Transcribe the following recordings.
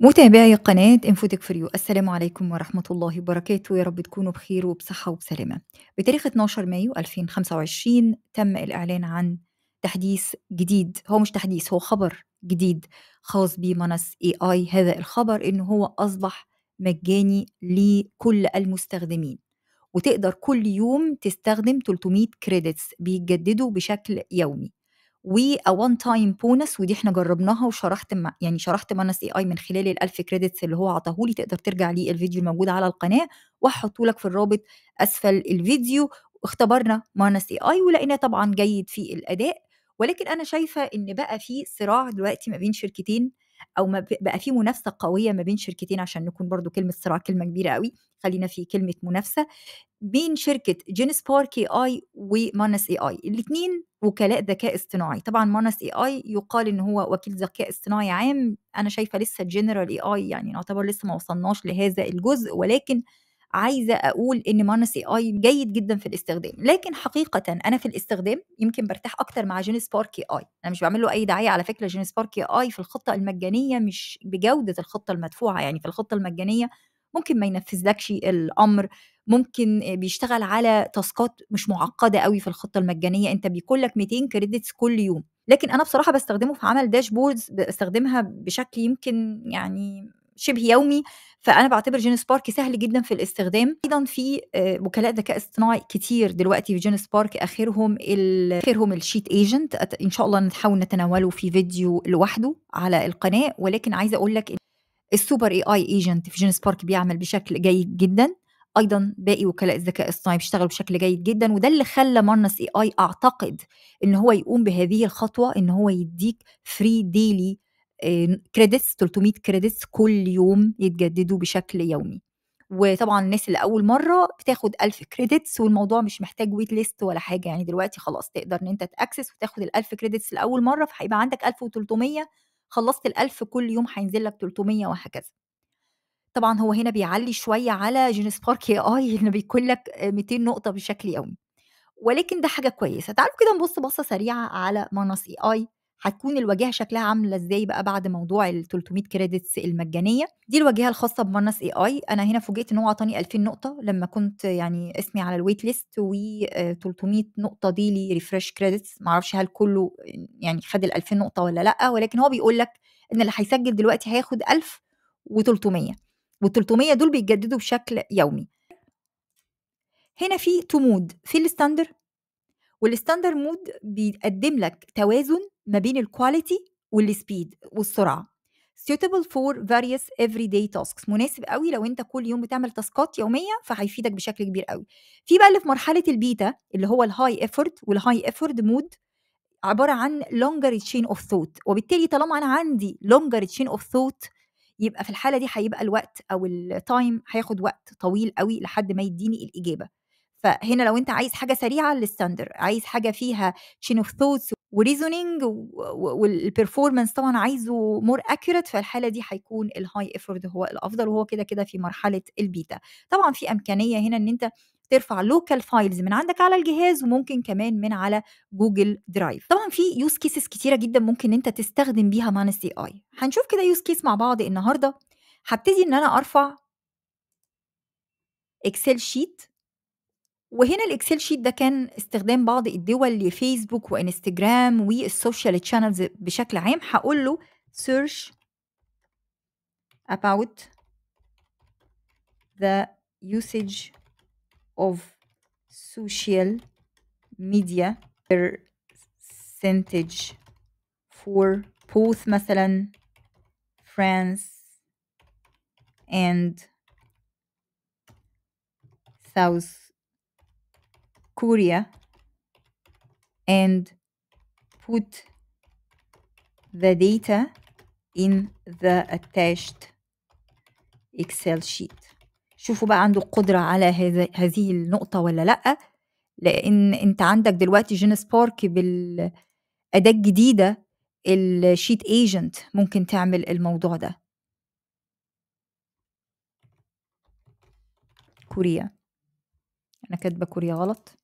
متابعي قناة انفوتك فريو السلام عليكم ورحمة الله وبركاته يا رب تكونوا بخير وبصحة وبسلامة بتاريخ 12 مايو 2025 تم الإعلان عن تحديث جديد هو مش تحديث هو خبر جديد خاص بمنص اي اي هذا الخبر انه هو اصبح مجاني لكل المستخدمين وتقدر كل يوم تستخدم 300 كريدتس بيتجددوا بشكل يومي و تايم بونس ودي احنا جربناها وشرحت ما يعني شرحت مانس اي اي من خلال الالف كريدتس اللي هو عطاهولي تقدر ترجع لي الفيديو الموجود على القناه وهحطه لك في الرابط اسفل الفيديو اختبرنا مانس اي اي ولقيناه طبعا جيد في الاداء ولكن انا شايفه ان بقى في صراع دلوقتي ما بين شركتين او ما بقى في منافسه قويه ما بين شركتين عشان نكون برضو كلمه صراع كلمه كبيره قوي خلينا في كلمه منافسه بين شركه جينيس بارك اي اي ومانس اي اي الاثنين وكلاء ذكاء اصطناعي طبعا مانس اي اي يقال ان هو وكيل ذكاء اصطناعي عام انا شايفه لسه جنرال اي اي يعني نعتبر لسه ما وصلناش لهذا الجزء ولكن عايزه اقول ان مانس اي اي جيد جدا في الاستخدام لكن حقيقه انا في الاستخدام يمكن برتاح اكتر مع جين سبارك اي اي انا مش بعمل له اي دعايه على فكره جين سبارك اي اي في الخطه المجانيه مش بجوده الخطه المدفوعه يعني في الخطه المجانيه ممكن ما ينفذلكش الامر ممكن بيشتغل على تاسكات مش معقده قوي في الخطه المجانيه انت بيكون لك 200 كريدتس كل يوم لكن انا بصراحه بستخدمه في عمل داشبوردز بستخدمها بشكل يمكن يعني شبه يومي فانا بعتبر جين سبارك سهل جدا في الاستخدام ايضا في آه، وكلاء ذكاء اصطناعي كتير دلوقتي في جين سبارك اخرهم اخرهم الشيت ايجنت ان شاء الله نحاول نتناوله في فيديو لوحده على القناه ولكن عايزه اقول لك السوبر اي اي ايجنت في جين سبارك بيعمل بشكل جيد جدا ايضا باقي وكلاء الذكاء الاصطناعي بيشتغلوا بشكل جيد جدا وده اللي خلى مارنس اي اي اعتقد ان هو يقوم بهذه الخطوه ان هو يديك فري ديلي كريدتس 300 كريدتس كل يوم يتجددوا بشكل يومي وطبعا الناس اللي اول مره بتاخد 1000 كريدتس والموضوع مش محتاج ويت ليست ولا حاجه يعني دلوقتي خلاص تقدر ان انت تاكسس وتاخد ال 1000 كريدتس لاول مره فهيبقى عندك 1300 خلصت ال 1000 كل يوم هينزل لك 300 وهكذا طبعا هو هنا بيعلي شويه على جينيس سبارك اي اي انه بيكون لك 200 نقطه بشكل يومي ولكن ده حاجه كويسه تعالوا كده نبص بصه سريعه على منص اي اي هتكون الواجهه شكلها عامله ازاي بقى بعد موضوع ال 300 كريدتس المجانيه دي الواجهه الخاصه بمنص اي اي انا هنا فوجئت ان هو عطاني 2000 نقطه لما كنت يعني اسمي على الويت ليست و 300 آه، نقطه دي لي ريفرش كريدتس معرفش هل كله يعني خد ال 2000 نقطه ولا لا ولكن هو بيقول لك ان اللي هيسجل دلوقتي هياخد 1300 وال 300 دول بيتجددوا بشكل يومي هنا في تو مود في الستاندر والستاندر مود بيقدم لك توازن ما بين الكواليتي والسبيد والسرعه suitable for various everyday tasks مناسب قوي لو انت كل يوم بتعمل تاسكات يوميه فهيفيدك بشكل كبير قوي في بقى اللي في مرحله البيتا اللي هو الهاي ايفورت والهاي ايفورت مود عباره عن longer chain of thought وبالتالي طالما انا عندي longer chain of thought يبقى في الحاله دي هيبقى الوقت او التايم هياخد وقت طويل قوي لحد ما يديني الاجابه فهنا لو انت عايز حاجه سريعه للستاندر عايز حاجه فيها تشين اوف ثوتس وريزونينج والبرفورمانس طبعا عايزه مور اكيوريت فالحاله دي هيكون الهاي افورد هو الافضل وهو كده كده في مرحله البيتا طبعا في امكانيه هنا ان انت ترفع لوكال فايلز من عندك على الجهاز وممكن كمان من على جوجل درايف طبعا في يوز كيسز كتيره جدا ممكن انت تستخدم بيها مانس اي اي هنشوف كده يوز كيس مع بعض النهارده هبتدي ان انا ارفع اكسل شيت وهنا الاكسل شيت ده كان استخدام بعض الدول لفيسبوك وانستجرام والسوشيال تشانلز بشكل عام هقول له search about the usage of social media percentage for both مثلا France and South Korea and put the data in the attached Excel sheet شوفوا بقى عنده قدرة على هذه النقطة ولا لأ لأن أنت عندك دلوقتي جينيس بارك بالأداة الجديدة الشيت ايجنت ممكن تعمل الموضوع ده كوريا أنا كاتبة كوريا غلط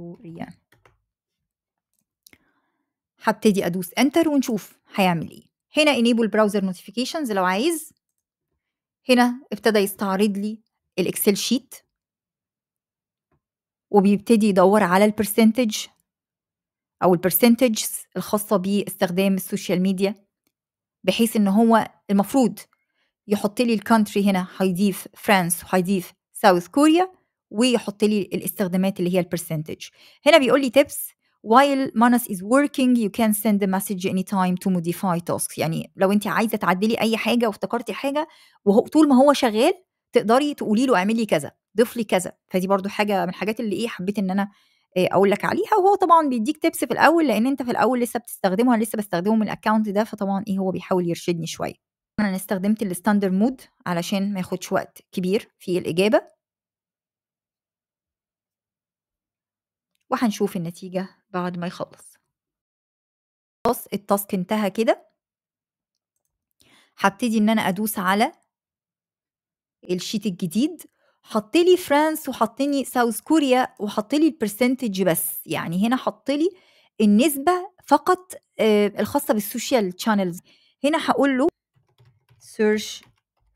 مشهورية هبتدي ادوس انتر ونشوف هيعمل ايه هنا enable browser notifications لو عايز هنا ابتدى يستعرض لي الاكسل شيت وبيبتدي يدور على البرسنتج او البرسنتج الخاصه باستخدام السوشيال ميديا بحيث ان هو المفروض يحط لي الكونتري هنا هيضيف فرانس وهيضيف ساوث كوريا ويحط لي الاستخدامات اللي هي البرسنتج هنا بيقول لي تيبس while Manas is working you can send a message anytime to modify tasks يعني لو انت عايزه تعدلي اي حاجه وافتكرتي حاجه وهو طول ما هو شغال تقدري تقولي له اعملي كذا ضيف لي كذا فدي برضو حاجه من الحاجات اللي ايه حبيت ان انا آه، اقول لك عليها وهو طبعا بيديك تيبس في الاول لان انت في الاول لسه بتستخدمه انا لسه بستخدمه من الاكونت ده فطبعا ايه هو بيحاول يرشدني شويه انا استخدمت الستاندر مود علشان ما ياخدش وقت كبير في الاجابه وهنشوف النتيجة بعد ما يخلص خلاص التاسك انتهى كده هبتدي ان انا ادوس على الشيت الجديد حطلي فرانس وحطني ساوث كوريا وحطلي البرسنتج بس يعني هنا حطلي النسبة فقط آه، الخاصة بالسوشيال تشانلز هنا هقول له سيرش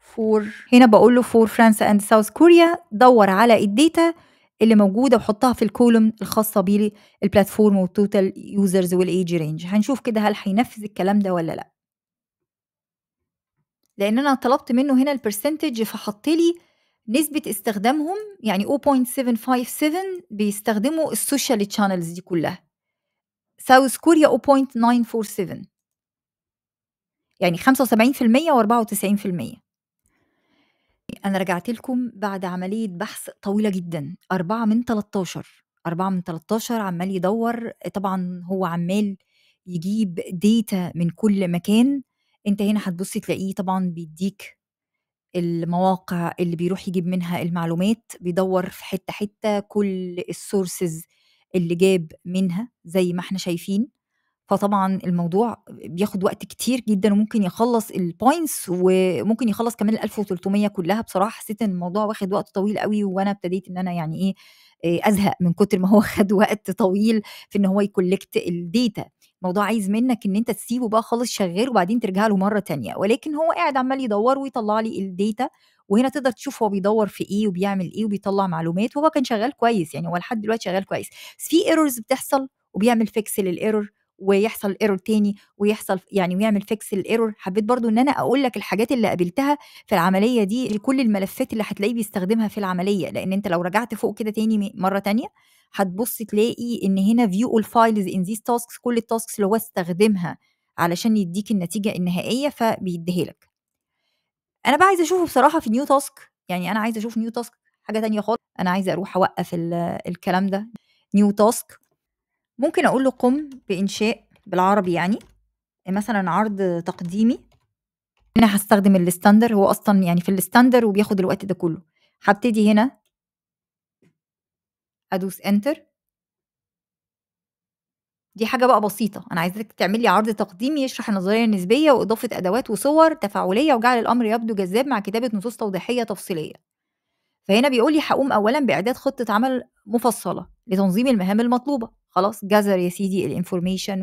فور هنا بقول له فور فرانس اند ساوث كوريا دور على الديتا اللي موجوده وحطها في الكولوم الخاصه بيه البلاتفورم والتوتال يوزرز والايج رينج هنشوف كده هل هينفذ الكلام ده ولا لا لان انا طلبت منه هنا البرسنتج فحط لي نسبه استخدامهم يعني 0.757 بيستخدموا السوشيال شانلز دي كلها ساوث كوريا 0.947 يعني 75% و94% أنا رجعت لكم بعد عملية بحث طويلة جدا أربعة من 13 أربعة من 13 عمال يدور طبعا هو عمال يجيب ديتا من كل مكان انت هنا هتبص تلاقيه طبعا بيديك المواقع اللي بيروح يجيب منها المعلومات بيدور في حتة حتة كل السورسز اللي جاب منها زي ما احنا شايفين فطبعا الموضوع بياخد وقت كتير جدا وممكن يخلص البوينتس وممكن يخلص كمان ال 1300 كلها بصراحه حسيت ان الموضوع واخد وقت طويل قوي وانا ابتديت ان انا يعني ايه آه، ازهق من كتر ما هو خد وقت طويل في ان هو يكولكت الديتا الموضوع عايز منك ان انت تسيبه بقى خالص شغال وبعدين ترجع له مره تانية ولكن هو قاعد عمال يدور ويطلع لي الديتا وهنا تقدر تشوف هو بيدور في ايه وبيعمل ايه وبيطلع معلومات وهو كان شغال كويس يعني هو لحد دلوقتي شغال كويس بس في ايرورز بتحصل وبيعمل فيكس للايرور ويحصل ايرور تاني ويحصل يعني ويعمل فيكس الايرور حبيت برضو ان انا اقول لك الحاجات اللي قابلتها في العمليه دي لكل الملفات اللي هتلاقيه بيستخدمها في العمليه لان انت لو رجعت فوق كده تاني مره تانية هتبص تلاقي ان هنا فيو الفايلز ان ذيس تاسكس كل التاسكس اللي هو استخدمها علشان يديك النتيجه النهائيه فبيديها لك انا بقى عايزه اشوفه بصراحه في نيو تاسك يعني انا عايزه اشوف نيو تاسك حاجه تانية خالص انا عايزه اروح اوقف الكلام ده نيو تاسك ممكن أقول له قم بإنشاء بالعربي يعني مثلا عرض تقديمي هنا هستخدم الستاندر هو أصلا يعني في الستاندر وبياخد الوقت ده كله هبتدي هنا أدوس انتر دي حاجة بقى بسيطة أنا عايزاك تعمل لي عرض تقديمي يشرح النظرية النسبية وإضافة أدوات وصور تفاعلية وجعل الأمر يبدو جذاب مع كتابة نصوص توضيحية تفصيلية فهنا بيقول لي هقوم أولا بإعداد خطة عمل مفصلة لتنظيم المهام المطلوبة خلاص جذر يا سيدي الانفورميشن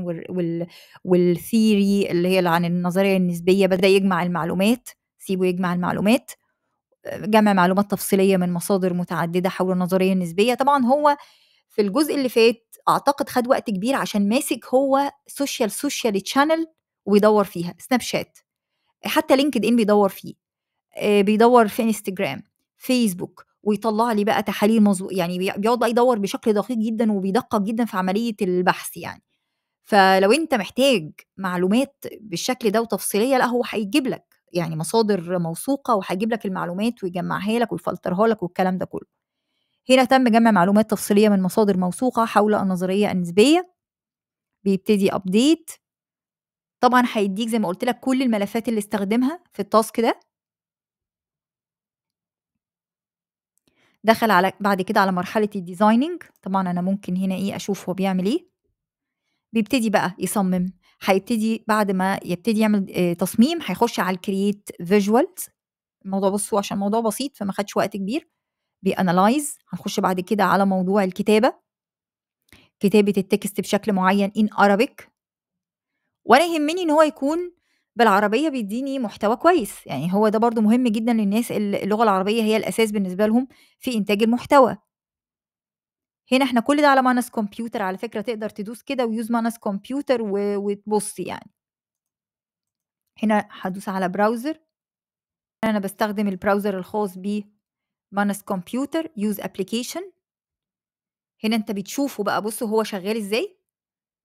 والثيري اللي هي عن النظريه النسبيه بدا يجمع المعلومات سيبه يجمع المعلومات جمع معلومات تفصيليه من مصادر متعدده حول النظريه النسبيه طبعا هو في الجزء اللي فات اعتقد خد وقت كبير عشان ماسك هو سوشيال سوشيال تشانل وبيدور فيها سناب شات حتى لينكد ان بيدور فيه آه، بيدور في انستجرام فيسبوك ويطلع لي بقى تحاليل مظبوط يعني بيقعد بقى يدور بشكل دقيق جدا وبيدقق جدا في عمليه البحث يعني فلو انت محتاج معلومات بالشكل ده وتفصيليه لا هو هيجيب لك يعني مصادر موثوقه وهيجيب لك المعلومات ويجمعها لك ويفلترها لك والكلام ده كله هنا تم جمع معلومات تفصيليه من مصادر موثوقه حول النظريه النسبيه بيبتدي ابديت طبعا هيديك زي ما قلت لك كل الملفات اللي استخدمها في التاسك ده دخل على بعد كده على مرحله الديزايننج طبعا انا ممكن هنا ايه اشوف هو بيعمل ايه بيبتدي بقى يصمم هيبتدي بعد ما يبتدي يعمل آه، تصميم هيخش على الكرييت فيجوالز الموضوع بصوا عشان الموضوع بسيط فما خدش وقت كبير بيانالايز هنخش بعد كده على موضوع الكتابه كتابه التكست بشكل معين ان ارابيك وانا يهمني ان هو يكون بالعربية بيديني محتوى كويس يعني هو ده برضو مهم جدا للناس اللغة العربية هي الأساس بالنسبة لهم في إنتاج المحتوى هنا احنا كل ده على مانس كمبيوتر على فكرة تقدر تدوس كده ويوز مانس كمبيوتر و... وتبص يعني هنا هدوس على براوزر أنا بستخدم البراوزر الخاص ب مانس كمبيوتر يوز ابلكيشن هنا انت بتشوفه بقى بص هو شغال ازاي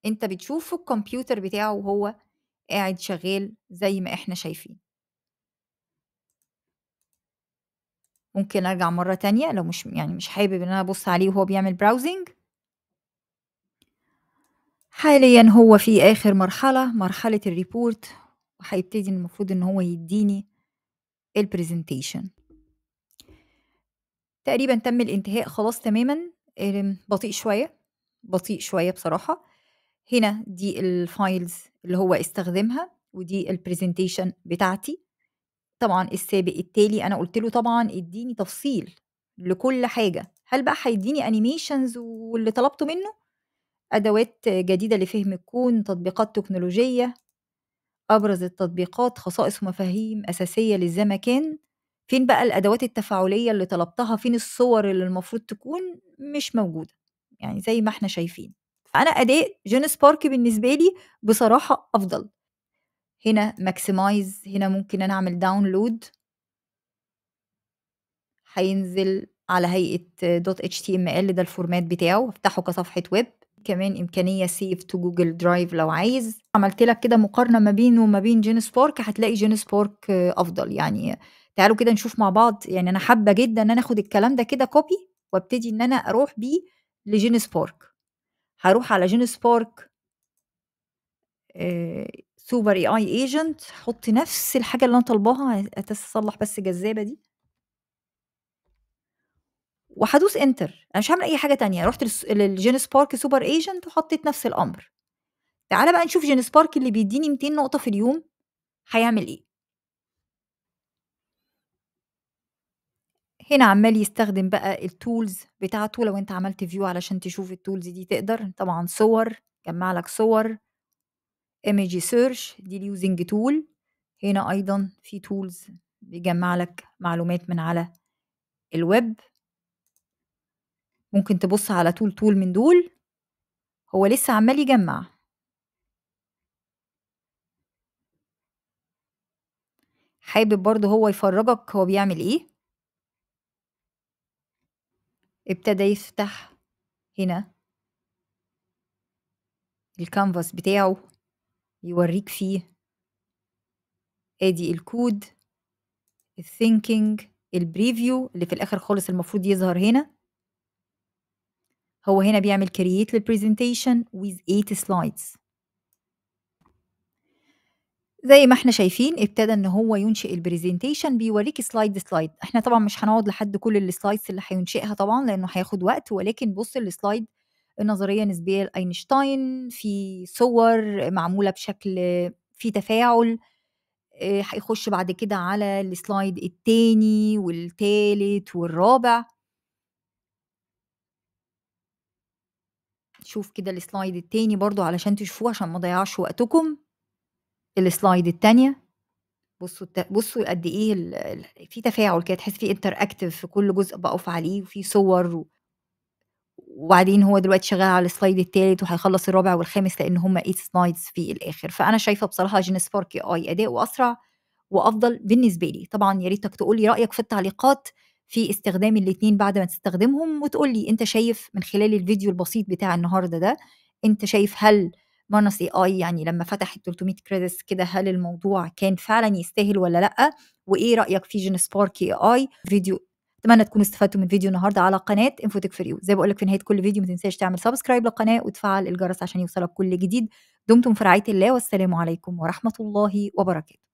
انت بتشوفه الكمبيوتر بتاعه وهو قاعد شغال زي ما احنا شايفين ممكن ارجع مرة تانية لو مش يعني مش حابب ان انا ابص عليه وهو بيعمل براوزنج حاليا هو في اخر مرحلة مرحلة الريبورت وهيبتدي المفروض ان هو يديني البرزنتيشن تقريبا تم الانتهاء خلاص تماما بطيء شوية بطيء شوية بصراحة هنا دي الفايلز اللي هو استخدمها ودي البرزنتيشن بتاعتي طبعا السابق التالي انا قلت له طبعا اديني تفصيل لكل حاجه هل بقى هيديني انيميشنز واللي طلبته منه ادوات جديده لفهم الكون تطبيقات تكنولوجيه ابرز التطبيقات خصائص ومفاهيم اساسيه للزمكان فين بقى الادوات التفاعليه اللي طلبتها فين الصور اللي المفروض تكون مش موجوده يعني زي ما احنا شايفين انا اداء جون سبارك بالنسبه لي بصراحه افضل هنا ماكسمايز هنا ممكن انا اعمل داونلود هينزل على هيئه دوت اتش تي ام ال ده الفورمات بتاعه افتحه كصفحه ويب كمان امكانيه سيف تو جوجل درايف لو عايز عملت لك كده مقارنه ما بينه وما بين جين سبارك هتلاقي جين سبارك افضل يعني تعالوا كده نشوف مع بعض يعني انا حابه جدا ان انا اخد الكلام ده كده كوبي وابتدي ان انا اروح بيه لجين سبارك هروح على جينيس سبارك سوبر اي اي ايجنت حط نفس الحاجه اللي انا طالباها هتصلح بس الجذابه دي وهدوس انتر انا مش هعمل اي حاجه تانية رحت للجينيس سبارك سوبر ايجنت وحطيت نفس الامر تعالى بقى نشوف جينيس سبارك اللي بيديني 200 نقطه في اليوم هيعمل ايه هنا عمال يستخدم بقى التولز بتاعته لو انت عملت فيو علشان تشوف التولز دي تقدر طبعا صور جمع لك صور image سيرش دي اليوزنج تول هنا ايضا في تولز بيجمع لك معلومات من على الويب ممكن تبص على تول تول من دول هو لسه عمال يجمع حابب برضه هو يفرجك هو بيعمل ايه ابتدى يفتح هنا الكانفاس بتاعه يوريك فيه ادي الكود الثينكينج البريفيو اللي في الاخر خالص المفروض يظهر هنا هو هنا بيعمل كرييت للبرزنتيشن with 8 سلايدز زي ما احنا شايفين ابتدى ان هو ينشئ البرزنتيشن بيوريك سلايد سلايد احنا طبعا مش هنقعد لحد كل السلايدز اللي هينشئها طبعا لانه هياخد وقت ولكن بص السلايد النظريه النسبيه لاينشتاين في صور معموله بشكل في تفاعل آه، هيخش بعد كده على السلايد التاني والتالت والرابع شوف كده السلايد التاني برضو علشان تشوفوه عشان ما ضيعش وقتكم السلايد الثانيه بصوا الت... بصوا قد ايه ال... في تفاعل كده تحس في انتر اكتف في كل جزء بقف عليه وفي صور و... وبعدين هو دلوقتي شغال على السلايد الثالث وهيخلص الرابع والخامس لان هم 8 سلايدز في الاخر فانا شايفه بصراحه جين سبارك اي اداؤه اسرع وافضل بالنسبه لي طبعا يا ريتك تقول لي رايك في التعليقات في استخدام الاثنين بعد ما تستخدمهم وتقول لي انت شايف من خلال الفيديو البسيط بتاع النهارده ده انت شايف هل مانوس اي اي يعني لما فتحت 300 كريدتس كده هل الموضوع كان فعلا يستاهل ولا لا وايه رايك في جين سبارك اي اي فيديو اتمنى تكونوا استفدتوا من فيديو النهارده على قناه انفوتك فريو زي بقول لك في نهايه كل فيديو ما تنساش تعمل سبسكرايب للقناه وتفعل الجرس عشان يوصلك كل جديد دمتم في رعايه الله والسلام عليكم ورحمه الله وبركاته